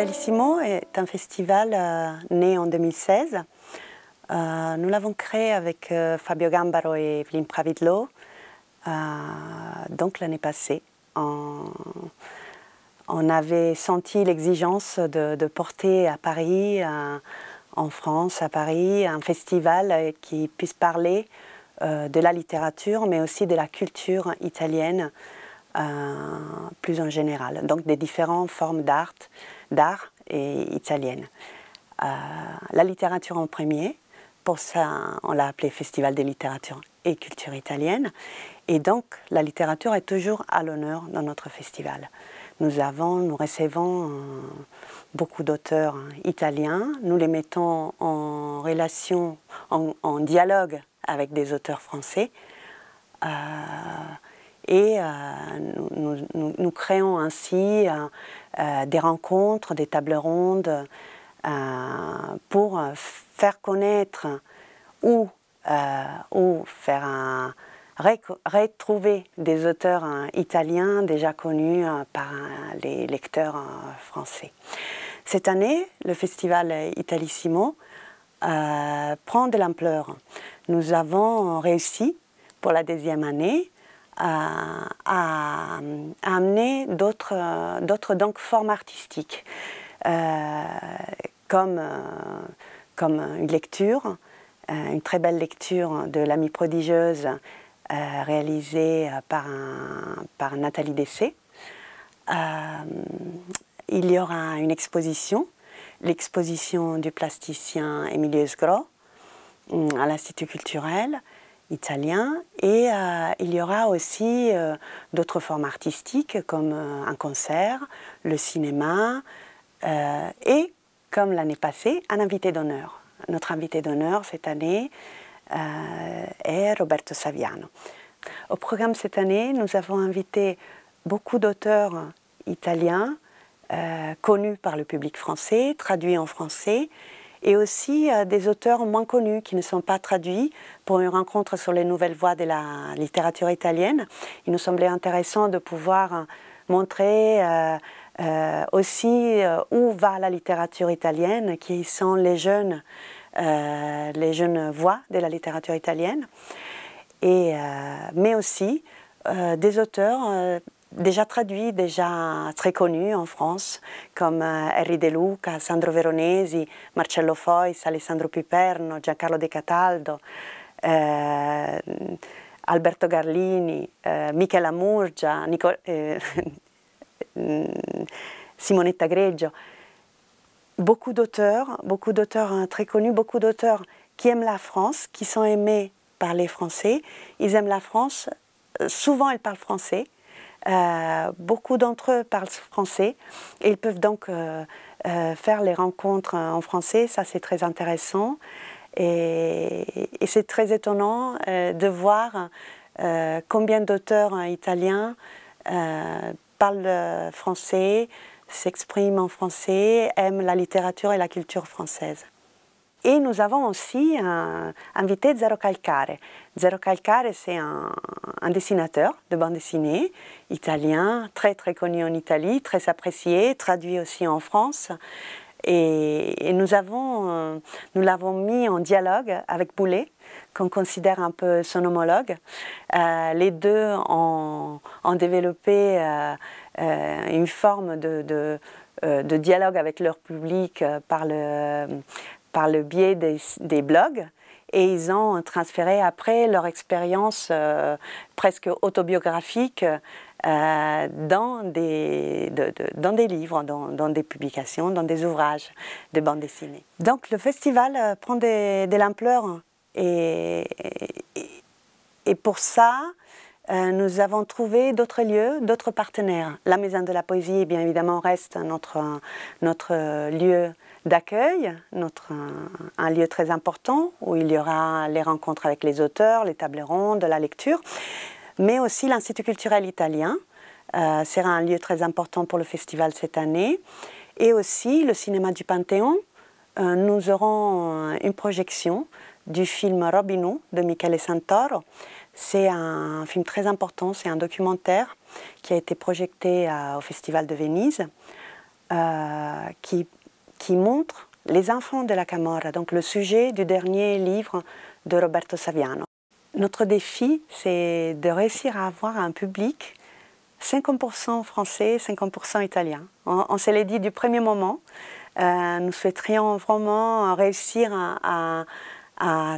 Italissimo est un festival euh, né en 2016. Euh, nous l'avons créé avec euh, Fabio Gambaro et Evelyne Pravidlo, donc l'année passée. on avait senti l'exigence de, de, porter à Paris, en France, à Paris, un festival qui puisse parler de la littérature, mais aussi de la culture italienne euh, plus en général, donc des différentes formes d'art, d'art et italienne. Euh, la littérature en premier, pour ça on l'a appelé Festival des littératures et culture italienne, et donc la littérature est toujours à l'honneur dans notre festival. Nous avons, nous recevons euh, beaucoup d'auteurs hein, italiens, nous les mettons en relation, en, dialogue avec des auteurs français. Et euh, nous, créons ainsi euh, euh, des rencontres, des tables rondes pour faire connaître ou, faire retrouver des auteurs hein, italiens déjà connus par les lecteurs français. Cette année, le festival Italissimo prend de l'ampleur. Nous avons réussi, pour la deuxième année, à, amener d'autres, formes artistiques, euh, euh, comme, une lecture, euh, une très belle lecture de l'ami prodigieuse réalisée par, Nathalie Dessé. il y aura une exposition, l'exposition du plasticien Emilius Esgro, mm, à l'Institut culturel italien. Et euh, il y aura aussi euh, d'autres formes artistiques comme euh, un concert, le cinéma et, comme l'année passée, un invité d'honneur. Notre invité d'honneur cette année est Roberto Saviano. Au programme cette année, nous avons invité beaucoup d'auteurs italiens connus par le public français, traduits en français, et aussi euh, des auteurs moins connus qui ne sont pas traduits pour une rencontre sur les nouvelles voies de la littérature italienne. Il nous semblait intéressant de pouvoir euh, montrer euh, aussi où va la littérature italienne, qui sont les jeunes, les jeunes voix de la littérature italienne, et, mais aussi des auteurs déjà traduit, déjà très connu en France, comme euh, Henri De Luca, Sandro Veronesi, Marcello Foy, Alessandro Piperno, Giancarlo De Cataldo, eh, Alberto Garlini, euh, Michela Murgia, Nico, eh, mm, Simonetta Greggio. Beaucoup d'auteurs, beaucoup d'auteurs hein, très connus, beaucoup d'auteurs qui aiment la France, qui sont aimés par les Français. Ils aiment la France, euh, souvent ils parlent français, euh, beaucoup d'entre eux parlent français et ils peuvent donc euh, euh, faire les rencontres en français. Ça, c'est très intéressant et c'est très étonnant de voir combien d'auteurs italiens parlent français, s'expriment en français, aiment la littérature et la culture française. Et nous avons aussi invité Zero Calcare. Zero Calcare, c'est un, dessinateur de bande dessinée italien, très très connu en Italie, très apprécié, traduit aussi en France. Et, nous avons, euh, nous l'avons mis en dialogue avec Boulet, qu'on considère un peu son homologue. Euh, les deux ont, développé euh, une forme de de dialogue avec leur public par le, par le biais des, blogs et ils ont transféré après leur expérience euh, presque autobiographique euh, dans, des, dans des livres, dans, des publications, dans des ouvrages de bande dessinée. Donc le festival euh, prend de l'ampleur et, et, pour ça, euh, nous avons trouvé d'autres lieux, d'autres partenaires. La Maison de la Poésie, bien évidemment, reste notre, notre lieu d'accueil, notre, un lieu très important où il y aura les rencontres avec les auteurs, les tables rondes, la lecture, mais aussi l'Institut culturel italien. Euh, sera un lieu très important pour le festival cette année. Et aussi le cinéma du Panthéon. Euh, nous aurons une projection du film Robino de Michele Santoro c'est un film très important, c'est un documentaire qui a été projeté au Festival de Venise, euh, qui, qui montre les enfants de la Camorra, donc le sujet du dernier livre de Roberto Saviano. Notre défi, c'est de réussir à avoir un public 50% français, 50% italien. On, se l'est dit du premier moment. Euh, nous souhaiterions vraiment réussir à, à, à,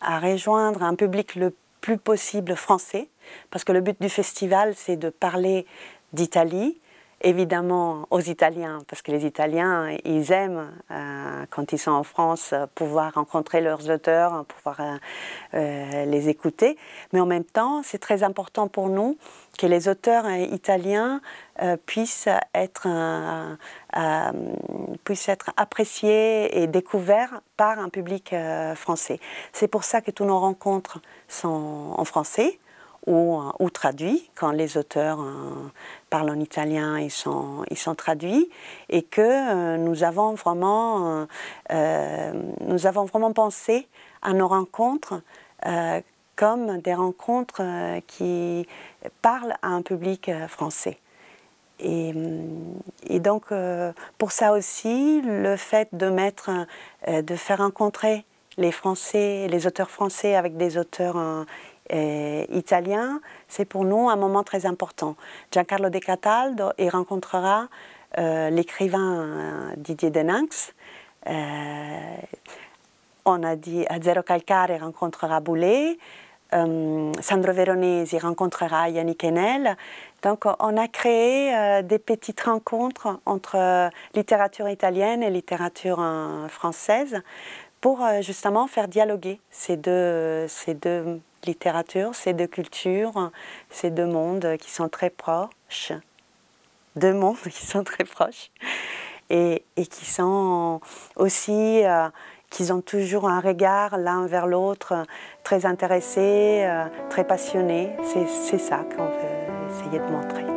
à, rejoindre un public le plus plus possible français, parce que le but du festival, c'est de parler d'Italie, évidemment aux Italiens, parce que les Italiens, ils aiment, euh, quand ils sont en France, pouvoir rencontrer leurs auteurs, pouvoir euh, euh, les écouter. Mais en même temps, c'est très important pour nous que les auteurs italiens puissent, être, puissent être appréciés et découverts par un public français. C'est pour ça que toutes nos rencontres en français ou, euh, ou traduits. Quand les auteurs euh, parlent en italien, ils sont, ils sont traduits. Et que euh, nous, avons vraiment, nous avons vraiment pensé à nos rencontres comme des rencontres qui parlent à un public français. Et, et donc, pour ça aussi, le fait de, mettre, de faire rencontrer les Français, les auteurs français avec des auteurs euh, euh, italiens, c'est pour nous un moment très important. Giancarlo De Cataldo y rencontrera euh, l'écrivain Didier Deninx. on a dit Azzero Calcare rencontrera Boulet. Sandro Veronese rencontrera Yannick Enel. Donc on a créé des petites rencontres entre littérature italienne et littérature française pour euh, justement faire dialoguer ces deux, ces deux littératures, ces deux cultures, ces deux mondes qui sont très proches, deux mondes qui sont très proches et, qui sont aussi, euh, qu'ils ont toujours un regard l'un vers l'autre, très intéressé, euh, très passionné C'est ça qu'on veut essayer de montrer.